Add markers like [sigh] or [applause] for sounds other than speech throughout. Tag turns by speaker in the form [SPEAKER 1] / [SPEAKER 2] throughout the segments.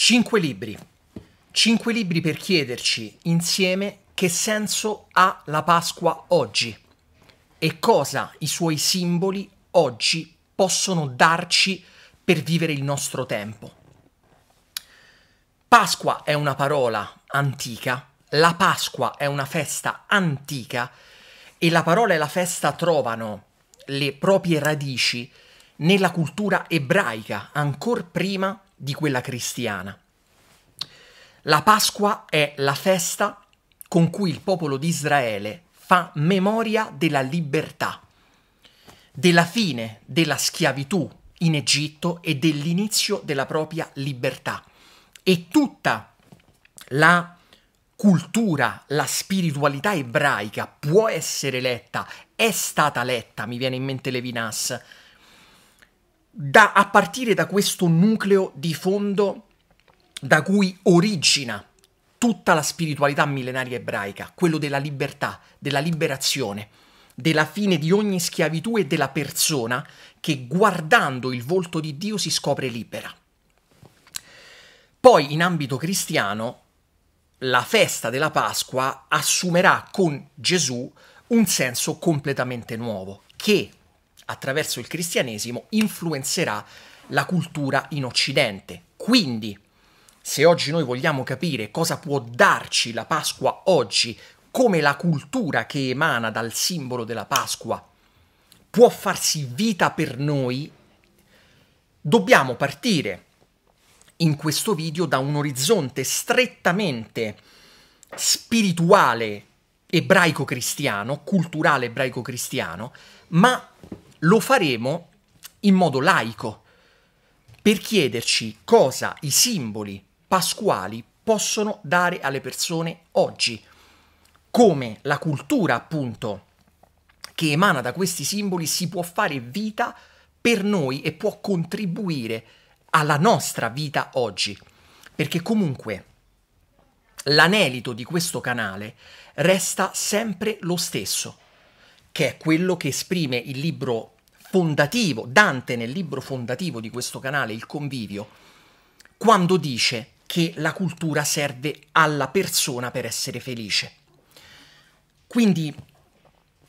[SPEAKER 1] Cinque libri. Cinque libri per chiederci insieme che senso ha la Pasqua oggi e cosa i suoi simboli oggi possono darci per vivere il nostro tempo. Pasqua è una parola antica, la Pasqua è una festa antica e la parola e la festa trovano le proprie radici nella cultura ebraica, ancora prima di di quella cristiana. La Pasqua è la festa con cui il popolo di Israele fa memoria della libertà, della fine della schiavitù in Egitto e dell'inizio della propria libertà. E tutta la cultura, la spiritualità ebraica può essere letta, è stata letta, mi viene in mente Levinas, da, a partire da questo nucleo di fondo da cui origina tutta la spiritualità millenaria ebraica, quello della libertà, della liberazione, della fine di ogni schiavitù e della persona che guardando il volto di Dio si scopre libera. Poi in ambito cristiano la festa della Pasqua assumerà con Gesù un senso completamente nuovo, che attraverso il cristianesimo influenzerà la cultura in Occidente. Quindi, se oggi noi vogliamo capire cosa può darci la Pasqua oggi, come la cultura che emana dal simbolo della Pasqua può farsi vita per noi, dobbiamo partire in questo video da un orizzonte strettamente spirituale ebraico-cristiano, culturale ebraico-cristiano, ma lo faremo in modo laico, per chiederci cosa i simboli pasquali possono dare alle persone oggi, come la cultura appunto che emana da questi simboli si può fare vita per noi e può contribuire alla nostra vita oggi, perché comunque l'anelito di questo canale resta sempre lo stesso che è quello che esprime il libro fondativo, Dante nel libro fondativo di questo canale, Il Convivio, quando dice che la cultura serve alla persona per essere felice. Quindi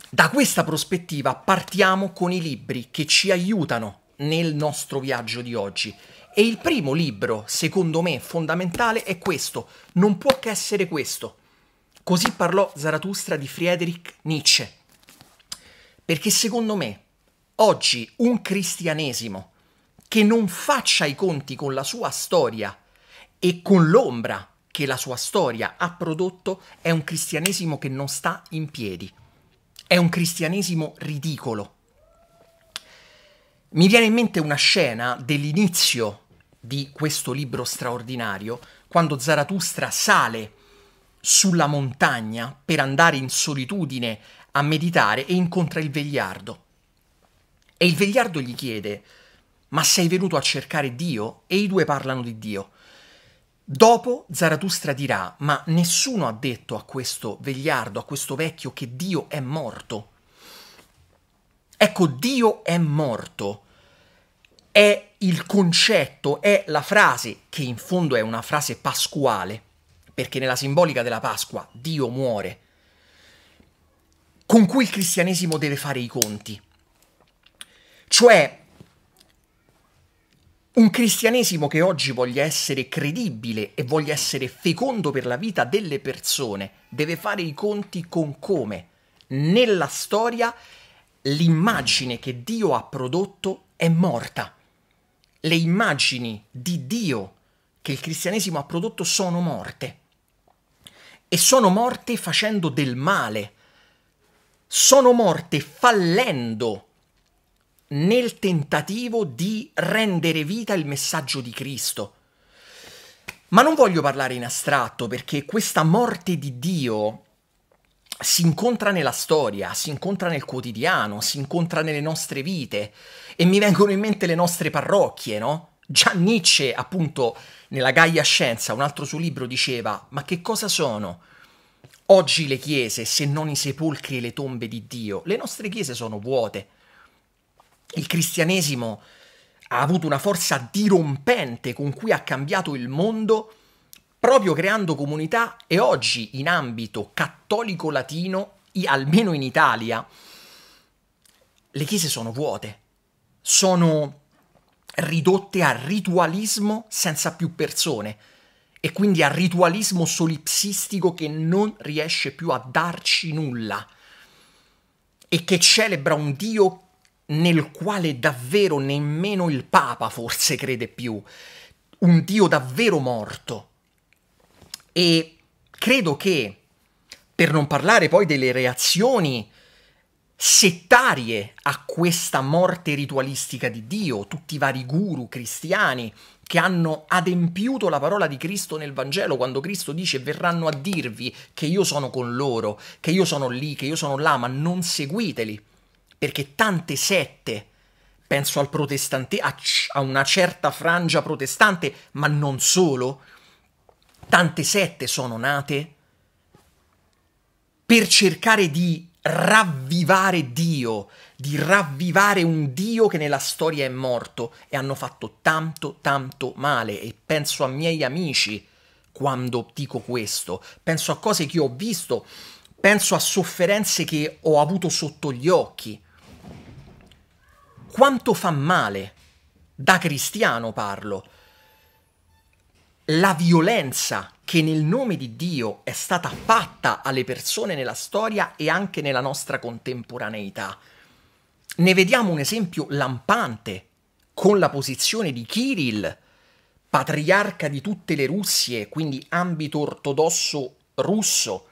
[SPEAKER 1] da questa prospettiva partiamo con i libri che ci aiutano nel nostro viaggio di oggi. E il primo libro, secondo me, fondamentale è questo. Non può che essere questo. Così parlò Zarathustra di Friedrich Nietzsche. Perché secondo me oggi un cristianesimo che non faccia i conti con la sua storia e con l'ombra che la sua storia ha prodotto è un cristianesimo che non sta in piedi. È un cristianesimo ridicolo. Mi viene in mente una scena dell'inizio di questo libro straordinario, quando Zarathustra sale sulla montagna per andare in solitudine a meditare e incontra il vegliardo. E il vegliardo gli chiede, ma sei venuto a cercare Dio? E i due parlano di Dio. Dopo Zarathustra dirà, ma nessuno ha detto a questo vegliardo, a questo vecchio, che Dio è morto. Ecco, Dio è morto. È il concetto, è la frase, che in fondo è una frase pasquale, perché nella simbolica della Pasqua Dio muore con cui il cristianesimo deve fare i conti. Cioè, un cristianesimo che oggi voglia essere credibile e voglia essere fecondo per la vita delle persone deve fare i conti con come nella storia l'immagine che Dio ha prodotto è morta. Le immagini di Dio che il cristianesimo ha prodotto sono morte e sono morte facendo del male sono morte fallendo nel tentativo di rendere vita il messaggio di Cristo. Ma non voglio parlare in astratto perché questa morte di Dio si incontra nella storia, si incontra nel quotidiano, si incontra nelle nostre vite e mi vengono in mente le nostre parrocchie, no? Già Nietzsche, appunto, nella Gaia Scienza, un altro suo libro diceva, ma che cosa sono? Oggi le chiese, se non i sepolcri e le tombe di Dio, le nostre chiese sono vuote. Il cristianesimo ha avuto una forza dirompente con cui ha cambiato il mondo proprio creando comunità e oggi in ambito cattolico latino, almeno in Italia, le chiese sono vuote, sono ridotte a ritualismo senza più persone e quindi al ritualismo solipsistico che non riesce più a darci nulla e che celebra un Dio nel quale davvero nemmeno il Papa forse crede più, un Dio davvero morto. E credo che, per non parlare poi delle reazioni settarie a questa morte ritualistica di Dio, tutti i vari guru cristiani che hanno adempiuto la parola di Cristo nel Vangelo quando Cristo dice verranno a dirvi che io sono con loro, che io sono lì, che io sono là, ma non seguiteli, perché tante sette, penso al protestante, a, a una certa frangia protestante, ma non solo, tante sette sono nate per cercare di ravvivare Dio, di ravvivare un Dio che nella storia è morto e hanno fatto tanto, tanto male. E penso a miei amici quando dico questo, penso a cose che ho visto, penso a sofferenze che ho avuto sotto gli occhi. Quanto fa male, da cristiano parlo, la violenza che nel nome di Dio è stata fatta alle persone nella storia e anche nella nostra contemporaneità. Ne vediamo un esempio lampante con la posizione di Kirill, patriarca di tutte le Russie, quindi ambito ortodosso russo,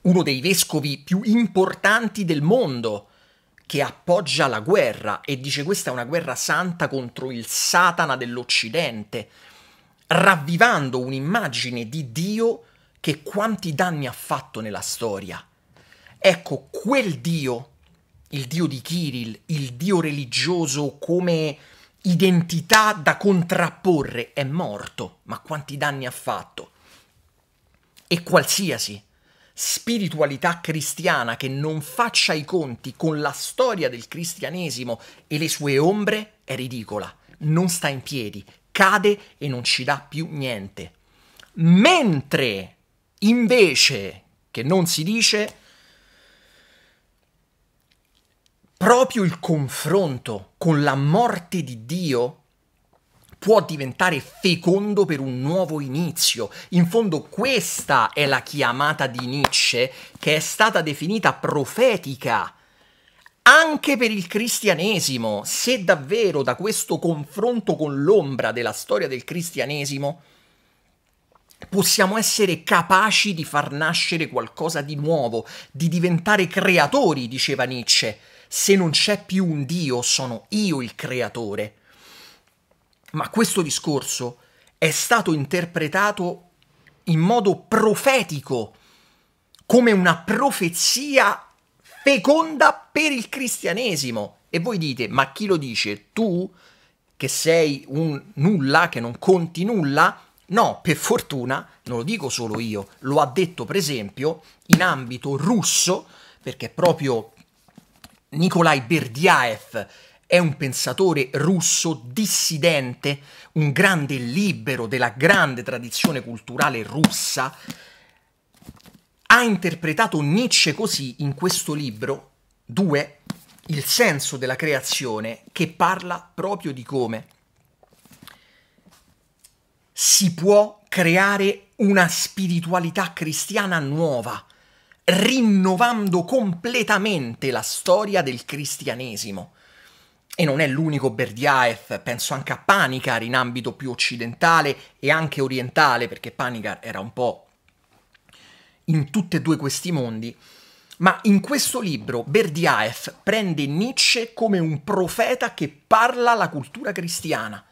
[SPEAKER 1] uno dei vescovi più importanti del mondo, che appoggia la guerra e dice questa è una guerra santa contro il Satana dell'Occidente ravvivando un'immagine di Dio che quanti danni ha fatto nella storia. Ecco, quel Dio, il Dio di Kirill, il Dio religioso come identità da contrapporre, è morto, ma quanti danni ha fatto. E qualsiasi spiritualità cristiana che non faccia i conti con la storia del cristianesimo e le sue ombre è ridicola, non sta in piedi, cade e non ci dà più niente. Mentre invece, che non si dice, proprio il confronto con la morte di Dio può diventare fecondo per un nuovo inizio. In fondo questa è la chiamata di Nietzsche che è stata definita profetica anche per il cristianesimo, se davvero da questo confronto con l'ombra della storia del cristianesimo possiamo essere capaci di far nascere qualcosa di nuovo, di diventare creatori, diceva Nietzsche. Se non c'è più un Dio, sono io il creatore. Ma questo discorso è stato interpretato in modo profetico, come una profezia feconda per il cristianesimo. E voi dite, ma chi lo dice? Tu che sei un nulla, che non conti nulla? No, per fortuna, non lo dico solo io, lo ha detto per esempio in ambito russo, perché proprio Nikolai Berdiaev è un pensatore russo dissidente, un grande libero della grande tradizione culturale russa, ha interpretato Nietzsche così in questo libro, due, il senso della creazione, che parla proprio di come si può creare una spiritualità cristiana nuova, rinnovando completamente la storia del cristianesimo. E non è l'unico Berdiaev, penso anche a Panikar in ambito più occidentale e anche orientale, perché Panikar era un po' in tutti e due questi mondi. Ma in questo libro Berdiaev prende Nietzsche come un profeta che parla la cultura cristiana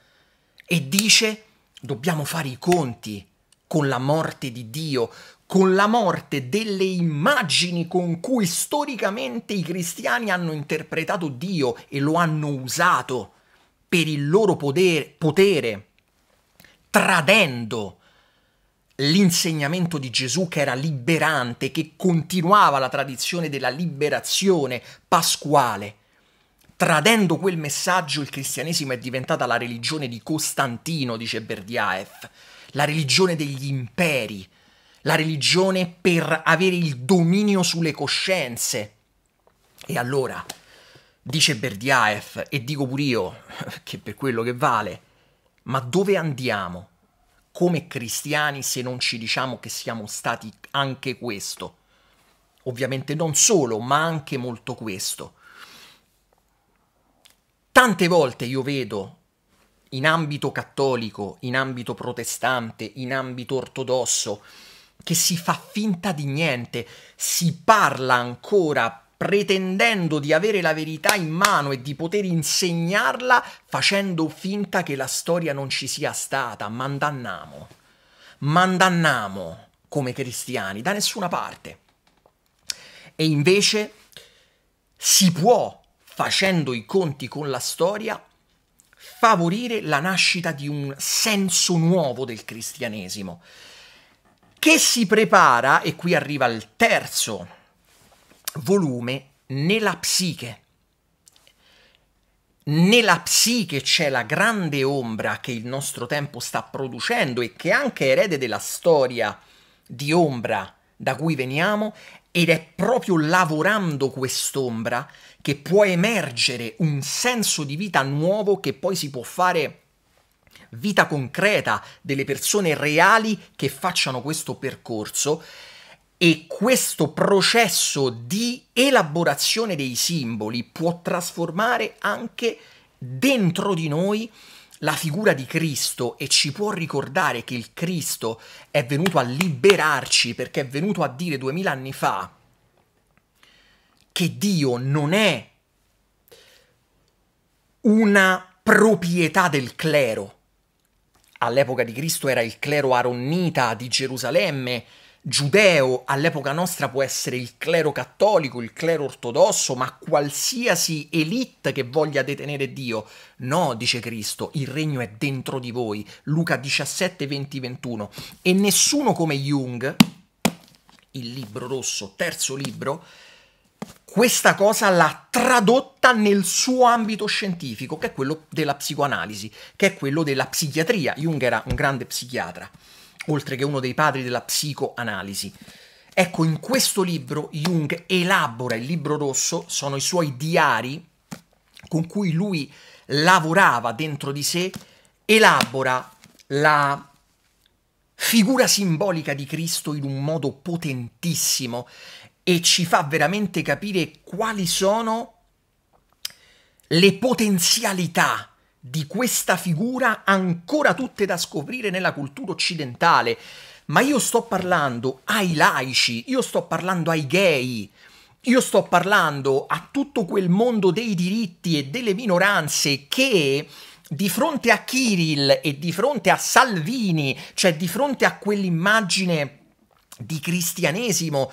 [SPEAKER 1] e dice dobbiamo fare i conti con la morte di Dio, con la morte delle immagini con cui storicamente i cristiani hanno interpretato Dio e lo hanno usato per il loro potere, potere tradendo l'insegnamento di Gesù che era liberante, che continuava la tradizione della liberazione pasquale. Tradendo quel messaggio il cristianesimo è diventata la religione di Costantino, dice Berdiaev, la religione degli imperi, la religione per avere il dominio sulle coscienze. E allora, dice Berdiaev, e dico pure io, [laughs] che per quello che vale, ma dove andiamo? come cristiani se non ci diciamo che siamo stati anche questo. Ovviamente non solo, ma anche molto questo. Tante volte io vedo in ambito cattolico, in ambito protestante, in ambito ortodosso, che si fa finta di niente, si parla ancora pretendendo di avere la verità in mano e di poter insegnarla facendo finta che la storia non ci sia stata. Mandanniamo. Mandanniamo come cristiani da nessuna parte. E invece si può, facendo i conti con la storia, favorire la nascita di un senso nuovo del cristianesimo, che si prepara, e qui arriva il terzo volume nella psiche. Nella psiche c'è la grande ombra che il nostro tempo sta producendo e che è anche erede della storia di ombra da cui veniamo ed è proprio lavorando quest'ombra che può emergere un senso di vita nuovo che poi si può fare vita concreta delle persone reali che facciano questo percorso e questo processo di elaborazione dei simboli può trasformare anche dentro di noi la figura di Cristo e ci può ricordare che il Cristo è venuto a liberarci perché è venuto a dire duemila anni fa che Dio non è una proprietà del clero. All'epoca di Cristo era il clero aronita di Gerusalemme, giudeo all'epoca nostra può essere il clero cattolico, il clero ortodosso, ma qualsiasi elite che voglia detenere Dio. No, dice Cristo, il regno è dentro di voi. Luca 17, 20, 21. E nessuno come Jung, il libro rosso, terzo libro, questa cosa l'ha tradotta nel suo ambito scientifico, che è quello della psicoanalisi, che è quello della psichiatria. Jung era un grande psichiatra oltre che uno dei padri della psicoanalisi. Ecco, in questo libro Jung elabora il libro rosso, sono i suoi diari con cui lui lavorava dentro di sé, elabora la figura simbolica di Cristo in un modo potentissimo e ci fa veramente capire quali sono le potenzialità di questa figura ancora tutte da scoprire nella cultura occidentale. Ma io sto parlando ai laici, io sto parlando ai gay, io sto parlando a tutto quel mondo dei diritti e delle minoranze che di fronte a Kirill e di fronte a Salvini, cioè di fronte a quell'immagine di cristianesimo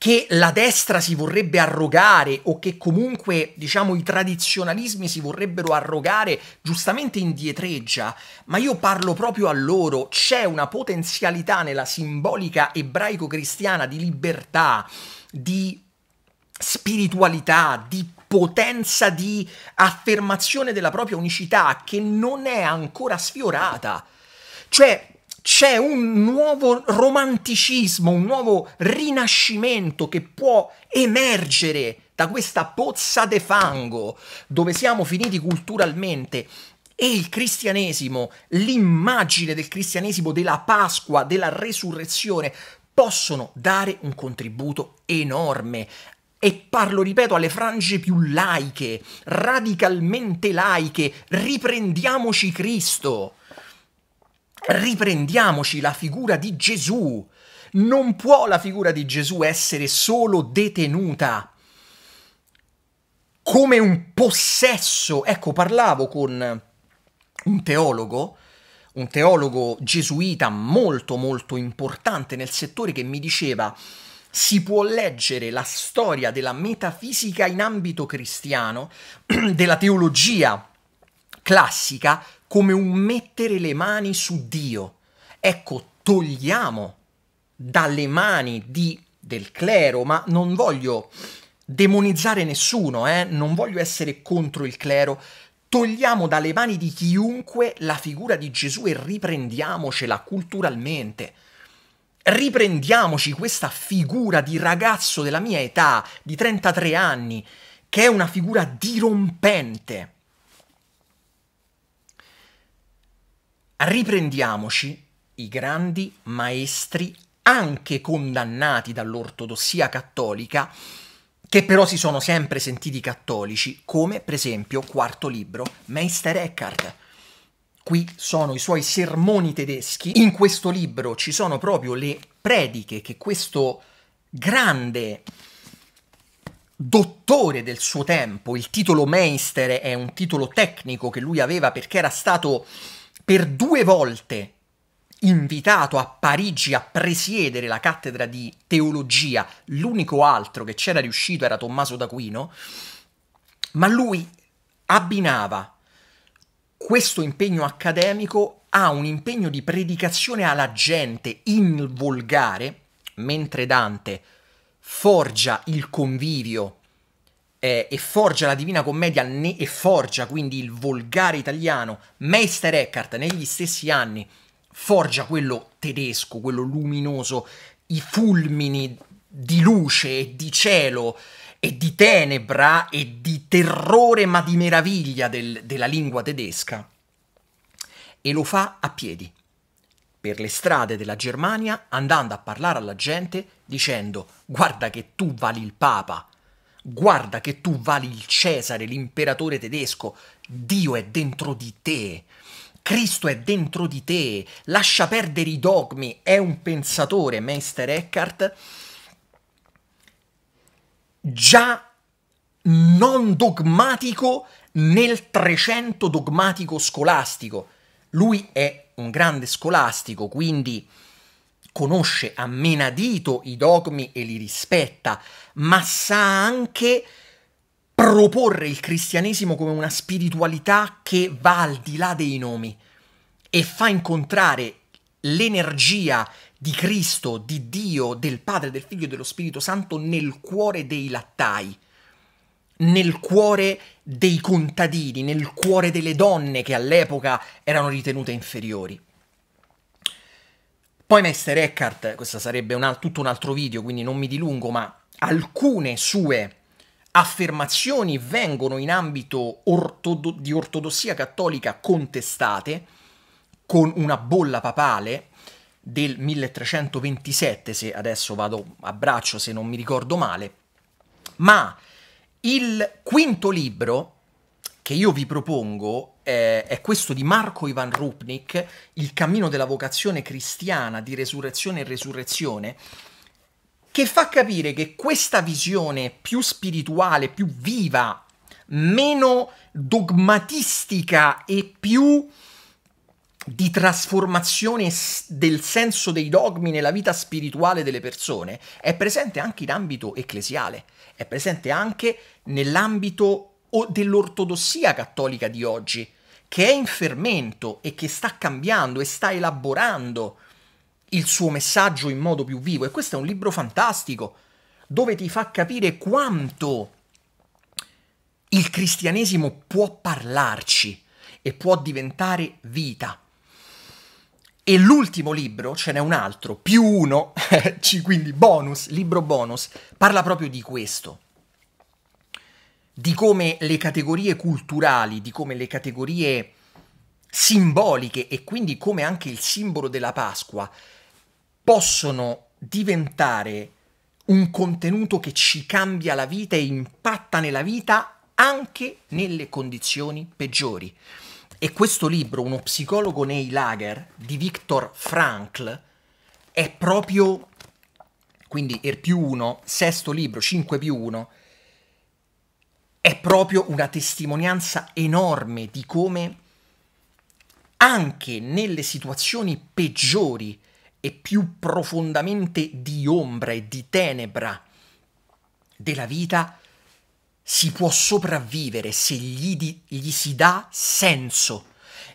[SPEAKER 1] che la destra si vorrebbe arrogare o che comunque diciamo i tradizionalismi si vorrebbero arrogare giustamente indietreggia, ma io parlo proprio a loro, c'è una potenzialità nella simbolica ebraico-cristiana di libertà, di spiritualità, di potenza di affermazione della propria unicità che non è ancora sfiorata. Cioè, c'è un nuovo romanticismo, un nuovo rinascimento che può emergere da questa pozza de fango dove siamo finiti culturalmente. E il cristianesimo, l'immagine del cristianesimo, della Pasqua, della resurrezione, possono dare un contributo enorme e parlo, ripeto, alle frange più laiche, radicalmente laiche, riprendiamoci Cristo riprendiamoci la figura di Gesù. Non può la figura di Gesù essere solo detenuta come un possesso. Ecco, parlavo con un teologo, un teologo gesuita molto molto importante nel settore che mi diceva si può leggere la storia della metafisica in ambito cristiano, [clears throat] della teologia classica, come un mettere le mani su Dio. Ecco, togliamo dalle mani di, del clero, ma non voglio demonizzare nessuno, eh? non voglio essere contro il clero, togliamo dalle mani di chiunque la figura di Gesù e riprendiamocela culturalmente. Riprendiamoci questa figura di ragazzo della mia età, di 33 anni, che è una figura dirompente Riprendiamoci i grandi maestri anche condannati dall'ortodossia cattolica, che però si sono sempre sentiti cattolici, come per esempio quarto libro, Meister Eckhart. Qui sono i suoi sermoni tedeschi. In questo libro ci sono proprio le prediche che questo grande dottore del suo tempo, il titolo Meister è un titolo tecnico che lui aveva perché era stato per due volte invitato a Parigi a presiedere la cattedra di teologia, l'unico altro che c'era riuscito era Tommaso d'Aquino, ma lui abbinava questo impegno accademico a un impegno di predicazione alla gente in volgare, mentre Dante forgia il convivio eh, e forgia la Divina Commedia ne- e forgia quindi il volgare italiano, Meister Eckhart negli stessi anni forgia quello tedesco, quello luminoso, i fulmini di luce e di cielo e di tenebra e di terrore ma di meraviglia del, della lingua tedesca e lo fa a piedi per le strade della Germania andando a parlare alla gente dicendo guarda che tu vali il Papa Guarda che tu vali il Cesare, l'imperatore tedesco. Dio è dentro di te. Cristo è dentro di te. Lascia perdere i dogmi. È un pensatore, Meister Eckhart. Già non dogmatico nel 300 dogmatico scolastico. Lui è un grande scolastico, quindi conosce a menadito i dogmi e li rispetta, ma sa anche proporre il cristianesimo come una spiritualità che va al di là dei nomi e fa incontrare l'energia di Cristo, di Dio, del Padre, del Figlio e dello Spirito Santo nel cuore dei lattai, nel cuore dei contadini, nel cuore delle donne che all'epoca erano ritenute inferiori. Poi Meister Eckhart, questo sarebbe un, tutto un altro video, quindi non mi dilungo, ma alcune sue affermazioni vengono in ambito ortod- di ortodossia cattolica contestate con una bolla papale del 1327, se adesso vado a braccio se non mi ricordo male, ma il quinto libro che io vi propongo è, è questo di Marco Ivan Rupnik, Il cammino della vocazione cristiana di resurrezione e resurrezione, che fa capire che questa visione più spirituale, più viva, meno dogmatistica e più di trasformazione del senso dei dogmi nella vita spirituale delle persone è presente anche in ambito ecclesiale, è presente anche nell'ambito o dell'ortodossia cattolica di oggi, che è in fermento e che sta cambiando e sta elaborando il suo messaggio in modo più vivo. E questo è un libro fantastico, dove ti fa capire quanto il cristianesimo può parlarci e può diventare vita. E l'ultimo libro, ce n'è un altro, più uno, [laughs] quindi bonus, libro bonus, parla proprio di questo di come le categorie culturali, di come le categorie simboliche e quindi come anche il simbolo della Pasqua possono diventare un contenuto che ci cambia la vita e impatta nella vita anche nelle condizioni peggiori. E questo libro, Uno psicologo nei lager, di Viktor Frankl, è proprio, quindi il più uno, sesto libro, 5 più 1, è proprio una testimonianza enorme di come anche nelle situazioni peggiori e più profondamente di ombra e di tenebra della vita si può sopravvivere se gli, di, gli si dà senso.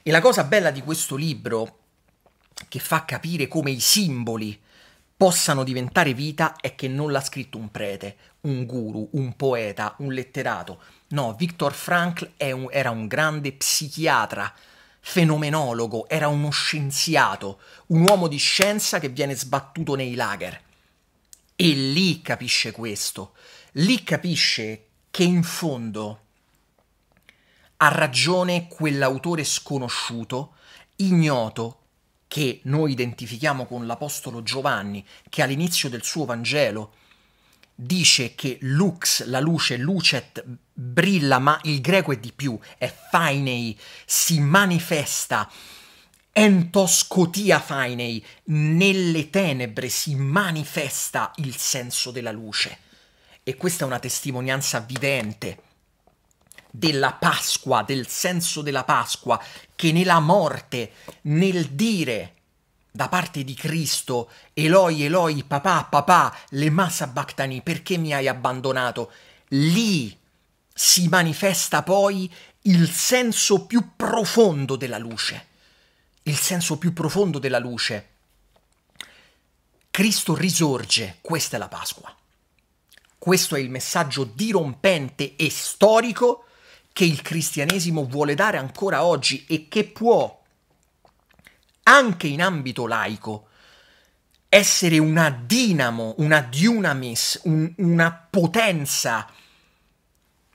[SPEAKER 1] E la cosa bella di questo libro, che fa capire come i simboli possano diventare vita è che non l'ha scritto un prete, un guru, un poeta, un letterato. No, Viktor Frankl un, era un grande psichiatra, fenomenologo, era uno scienziato, un uomo di scienza che viene sbattuto nei lager. E lì capisce questo, lì capisce che in fondo ha ragione quell'autore sconosciuto, ignoto, che noi identifichiamo con l'Apostolo Giovanni, che all'inizio del suo Vangelo dice che lux, la luce, lucet, brilla, ma il greco è di più, è fainei, si manifesta, entoscotia cotia fainei, nelle tenebre si manifesta il senso della luce. E questa è una testimonianza vivente della Pasqua, del senso della Pasqua, che nella morte, nel dire da parte di Cristo, Eloi, Eloi, papà, papà, le bactani, perché mi hai abbandonato? Lì si manifesta poi il senso più profondo della luce, il senso più profondo della luce. Cristo risorge, questa è la Pasqua. Questo è il messaggio dirompente e storico che il cristianesimo vuole dare ancora oggi e che può, anche in ambito laico, essere una dinamo, una dynamis, un, una potenza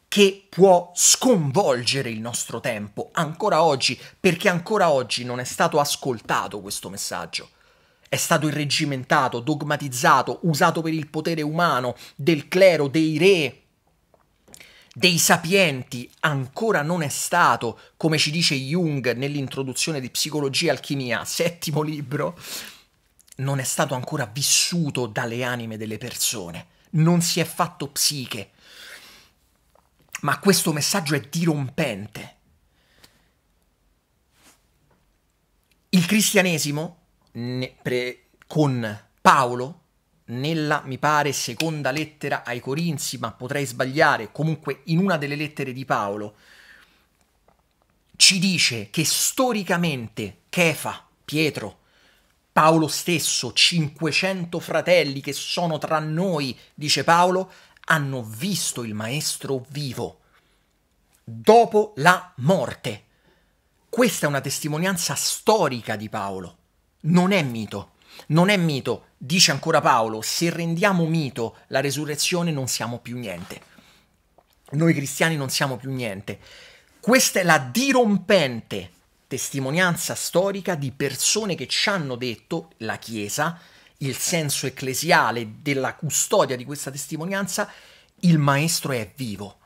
[SPEAKER 1] che può sconvolgere il nostro tempo ancora oggi, perché ancora oggi non è stato ascoltato questo messaggio. È stato irregimentato, dogmatizzato, usato per il potere umano, del clero, dei re, dei sapienti ancora non è stato, come ci dice Jung nell'introduzione di Psicologia e Alchimia, settimo libro, non è stato ancora vissuto dalle anime delle persone, non si è fatto psiche. Ma questo messaggio è dirompente. Il cristianesimo, con Paolo, nella, mi pare, seconda lettera ai Corinzi, ma potrei sbagliare, comunque in una delle lettere di Paolo, ci dice che storicamente Kefa, Pietro, Paolo stesso, 500 fratelli che sono tra noi, dice Paolo, hanno visto il Maestro vivo dopo la morte. Questa è una testimonianza storica di Paolo, non è mito non è mito. Dice ancora Paolo, se rendiamo mito la resurrezione non siamo più niente. Noi cristiani non siamo più niente. Questa è la dirompente testimonianza storica di persone che ci hanno detto, la Chiesa, il senso ecclesiale della custodia di questa testimonianza, il Maestro è vivo.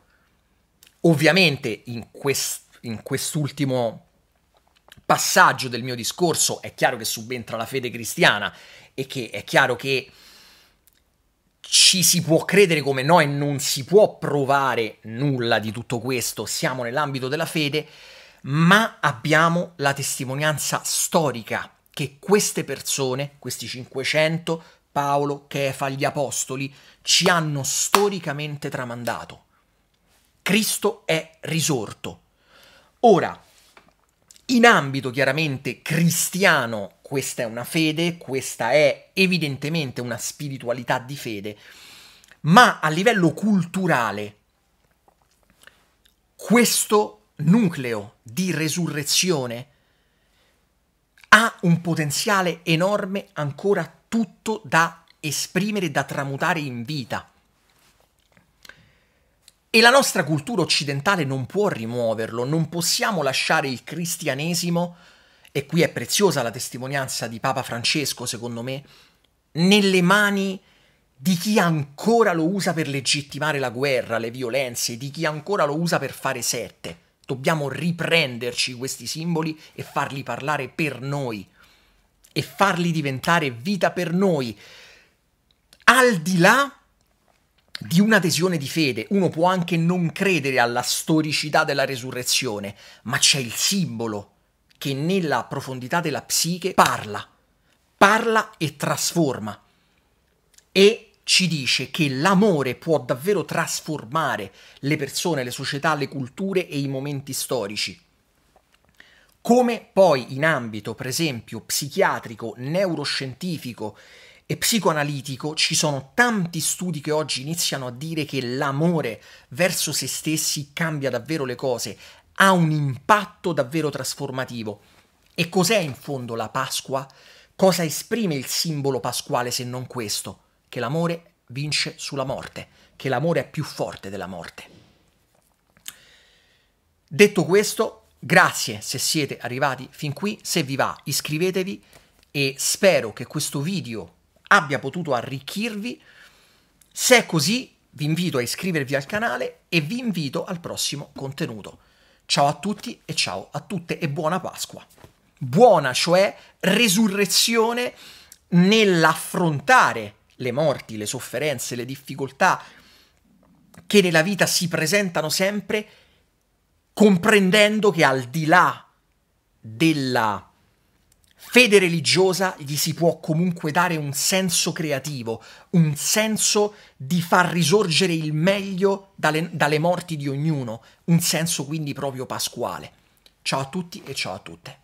[SPEAKER 1] Ovviamente in, quest- in quest'ultimo passaggio del mio discorso è chiaro che subentra la fede cristiana e che è chiaro che ci si può credere come no e non si può provare nulla di tutto questo, siamo nell'ambito della fede, ma abbiamo la testimonianza storica che queste persone, questi 500, Paolo, Chefa, gli Apostoli, ci hanno storicamente tramandato. Cristo è risorto. Ora, in ambito chiaramente cristiano, questa è una fede, questa è evidentemente una spiritualità di fede, ma a livello culturale questo nucleo di resurrezione ha un potenziale enorme ancora tutto da esprimere, da tramutare in vita. E la nostra cultura occidentale non può rimuoverlo, non possiamo lasciare il cristianesimo, e qui è preziosa la testimonianza di Papa Francesco, secondo me, nelle mani di chi ancora lo usa per legittimare la guerra, le violenze, di chi ancora lo usa per fare sette. Dobbiamo riprenderci questi simboli e farli parlare per noi e farli diventare vita per noi, al di là di un'adesione di fede. Uno può anche non credere alla storicità della resurrezione, ma c'è il simbolo che nella profondità della psiche parla, parla e trasforma. E ci dice che l'amore può davvero trasformare le persone, le società, le culture e i momenti storici. Come poi in ambito, per esempio, psichiatrico, neuroscientifico e psicoanalitico ci sono tanti studi che oggi iniziano a dire che l'amore verso se stessi cambia davvero le cose, ha un impatto davvero trasformativo. E cos'è in fondo la Pasqua? Cosa esprime il simbolo pasquale se non questo? Che l'amore vince sulla morte, che l'amore è più forte della morte. Detto questo, grazie se siete arrivati fin qui, se vi va iscrivetevi e spero che questo video abbia potuto arricchirvi. Se è così, vi invito a iscrivervi al canale e vi invito al prossimo contenuto. Ciao a tutti e ciao a tutte e buona Pasqua. Buona, cioè resurrezione nell'affrontare le morti, le sofferenze, le difficoltà che nella vita si presentano sempre, comprendendo che al di là della fede religiosa gli si può comunque dare un senso creativo, un senso di far risorgere il meglio dalle, dalle morti di ognuno, un senso quindi proprio pasquale. Ciao a tutti e ciao a tutte.